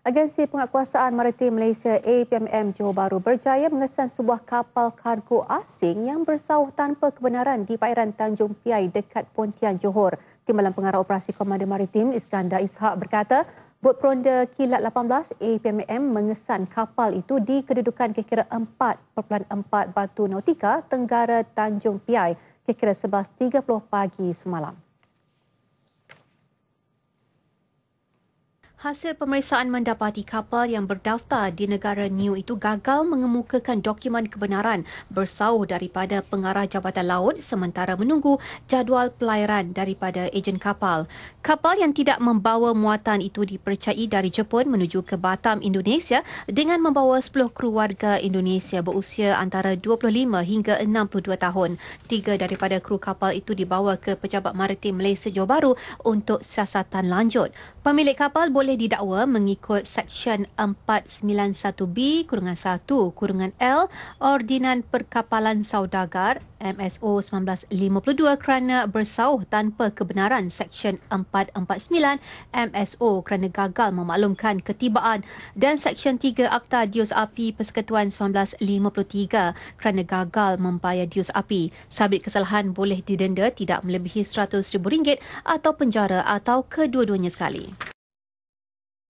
Agensi Penguatkuasaan Maritim Malaysia APMM Johor Bahru berjaya mengesan sebuah kapal kargo asing yang bersauh tanpa kebenaran di perairan Tanjung Piai dekat Pontian Johor. Timbalan Pengarah Operasi Komando Maritim Iskandar Ishak berkata, Bot Peronda Kilat 18 APMM mengesan kapal itu di kedudukan kira-kira 4.4 batu nautika Tenggara Tanjung Piai kira-kira 11.30 pagi semalam. Hasil pemeriksaan mendapati kapal yang berdaftar di negara New itu gagal mengemukakan dokumen kebenaran bersauh daripada pengarah Jabatan Laut sementara menunggu jadual pelayaran daripada ejen kapal. Kapal yang tidak membawa muatan itu dipercayai dari Jepun menuju ke Batam, Indonesia dengan membawa 10 kru warga Indonesia berusia antara 25 hingga 62 tahun. Tiga daripada kru kapal itu dibawa ke Pejabat Maritim Malaysia Johor Bahru untuk siasatan lanjut. Pemilik kapal boleh boleh didakwa mengikut Seksyen 491B kurungan 1 kurungan L Ordinan Perkapalan Saudagar MSO 1952 kerana bersauh tanpa kebenaran Seksyen 449 MSO kerana gagal memaklumkan ketibaan dan Seksyen 3 Akta Dius Api Persekutuan 1953 kerana gagal membayar Dius Api. Sabit kesalahan boleh didenda tidak melebihi RM100,000 atau penjara atau kedua-duanya sekali.